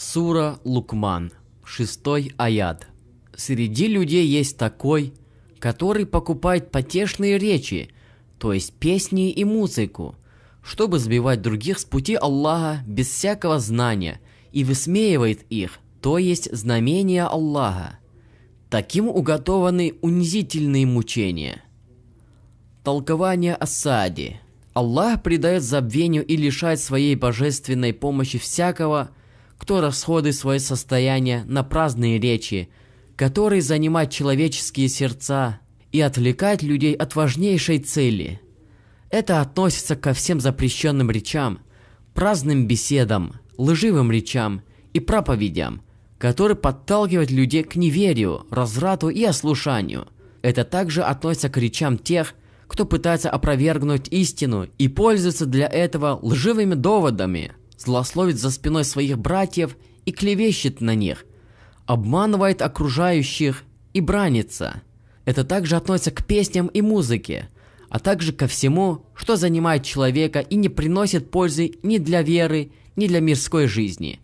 Сура Лукман, 6 аят. Среди людей есть такой, который покупает потешные речи, то есть песни и музыку, чтобы сбивать других с пути Аллаха без всякого знания и высмеивает их, то есть знамения Аллаха. Таким уготованы унизительные мучения. Толкование Асади. Аллах придает забвению и лишает своей божественной помощи всякого – кто расходует свое состояние на праздные речи, которые занимают человеческие сердца и отвлекают людей от важнейшей цели. Это относится ко всем запрещенным речам, праздным беседам, лживым речам и проповедям, которые подталкивают людей к неверию, разрату и ослушанию. Это также относится к речам тех, кто пытается опровергнуть истину и пользуется для этого лживыми доводами – злословит за спиной своих братьев и клевещет на них, обманывает окружающих и бранится. Это также относится к песням и музыке, а также ко всему, что занимает человека и не приносит пользы ни для веры, ни для мирской жизни.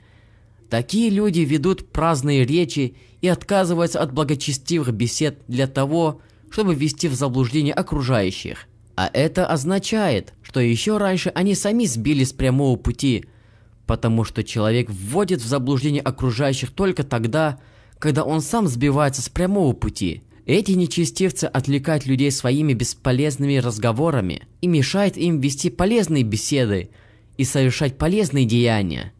Такие люди ведут праздные речи и отказываются от благочестивых бесед для того, чтобы ввести в заблуждение окружающих. А это означает, что еще раньше они сами сбились с прямого пути – потому что человек вводит в заблуждение окружающих только тогда, когда он сам сбивается с прямого пути. Эти нечестивцы отвлекают людей своими бесполезными разговорами и мешают им вести полезные беседы и совершать полезные деяния.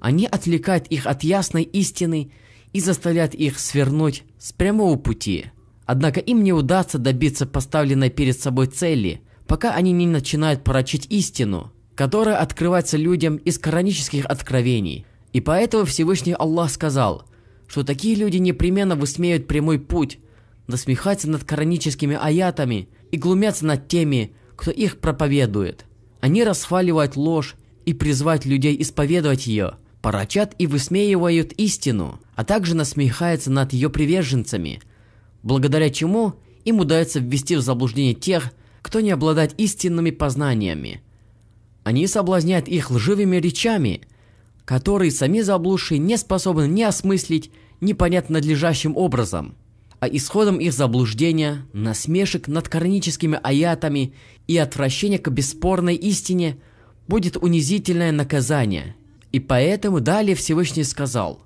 Они отвлекают их от ясной истины и заставляют их свернуть с прямого пути. Однако им не удастся добиться поставленной перед собой цели, пока они не начинают порочить истину – которая открывается людям из коранических откровений. И поэтому Всевышний Аллах сказал, что такие люди непременно высмеют прямой путь, насмехаться над кораническими аятами и глумятся над теми, кто их проповедует. Они расхваливают ложь и призывают людей исповедовать ее, порочат и высмеивают истину, а также насмехаются над ее приверженцами, благодаря чему им удается ввести в заблуждение тех, кто не обладает истинными познаниями – они соблазняют их лживыми речами, которые сами заблудшие не способны ни осмыслить, ни понять надлежащим образом. А исходом их заблуждения, насмешек над кораническими аятами и отвращения к бесспорной истине будет унизительное наказание. И поэтому далее Всевышний сказал –